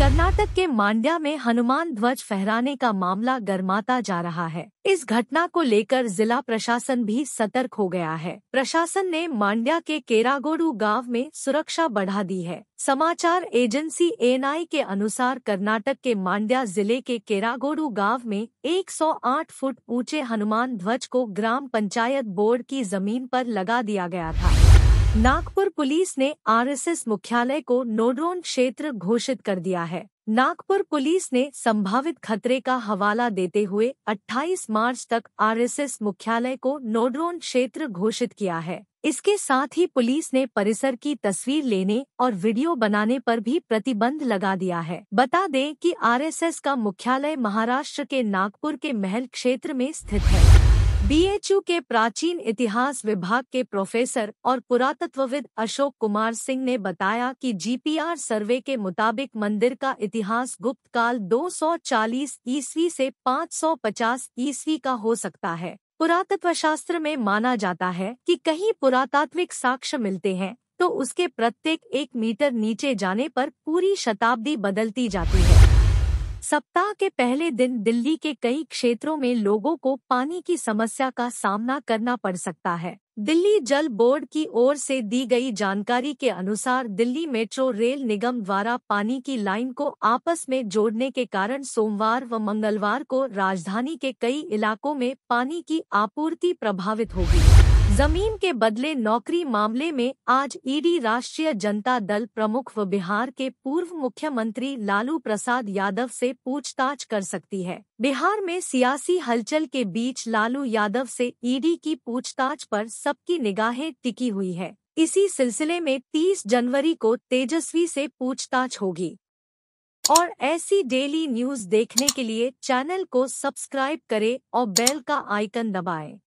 कर्नाटक के मांड्या में हनुमान ध्वज फहराने का मामला गर्माता जा रहा है इस घटना को लेकर जिला प्रशासन भी सतर्क हो गया है प्रशासन ने मांड्या के केरागोडू गांव में सुरक्षा बढ़ा दी है समाचार एजेंसी एएनआई के अनुसार कर्नाटक के मांड्या जिले के केरागोडू गांव में 108 फुट ऊंचे हनुमान ध्वज को ग्राम पंचायत बोर्ड की जमीन पर लगा दिया गया था नागपुर पुलिस ने आरएसएस मुख्यालय को नोड्रोन क्षेत्र घोषित कर दिया है नागपुर पुलिस ने संभावित खतरे का हवाला देते हुए 28 मार्च तक आरएसएस मुख्यालय को नोड्रोन क्षेत्र घोषित किया है इसके साथ ही पुलिस ने परिसर की तस्वीर लेने और वीडियो बनाने पर भी प्रतिबंध लगा दिया है बता दें कि आरएसएस का मुख्यालय महाराष्ट्र के नागपुर के महल क्षेत्र में स्थित है बीएचयू के प्राचीन इतिहास विभाग के प्रोफेसर और पुरातत्वविद अशोक कुमार सिंह ने बताया कि जीपीआर सर्वे के मुताबिक मंदिर का इतिहास गुप्त काल 240 ईस्वी से 550 ईस्वी का हो सकता है पुरातत्व शास्त्र में माना जाता है कि कहीं पुरातात्विक साक्ष्य मिलते हैं तो उसके प्रत्येक एक मीटर नीचे जाने पर पूरी शताब्दी बदलती जाती है सप्ताह के पहले दिन दिल्ली के कई क्षेत्रों में लोगों को पानी की समस्या का सामना करना पड़ सकता है दिल्ली जल बोर्ड की ओर से दी गई जानकारी के अनुसार दिल्ली मेट्रो रेल निगम द्वारा पानी की लाइन को आपस में जोड़ने के कारण सोमवार व मंगलवार को राजधानी के कई इलाकों में पानी की आपूर्ति प्रभावित होगी जमीन के बदले नौकरी मामले में आज ईडी राष्ट्रीय जनता दल प्रमुख व बिहार के पूर्व मुख्यमंत्री लालू प्रसाद यादव से पूछताछ कर सकती है बिहार में सियासी हलचल के बीच लालू यादव से ईडी की पूछताछ पर सबकी निगाहें टिकी हुई है इसी सिलसिले में 30 जनवरी को तेजस्वी से पूछताछ होगी और ऐसी डेली न्यूज देखने के लिए चैनल को सब्सक्राइब करें और बेल का आइकन दबाएं।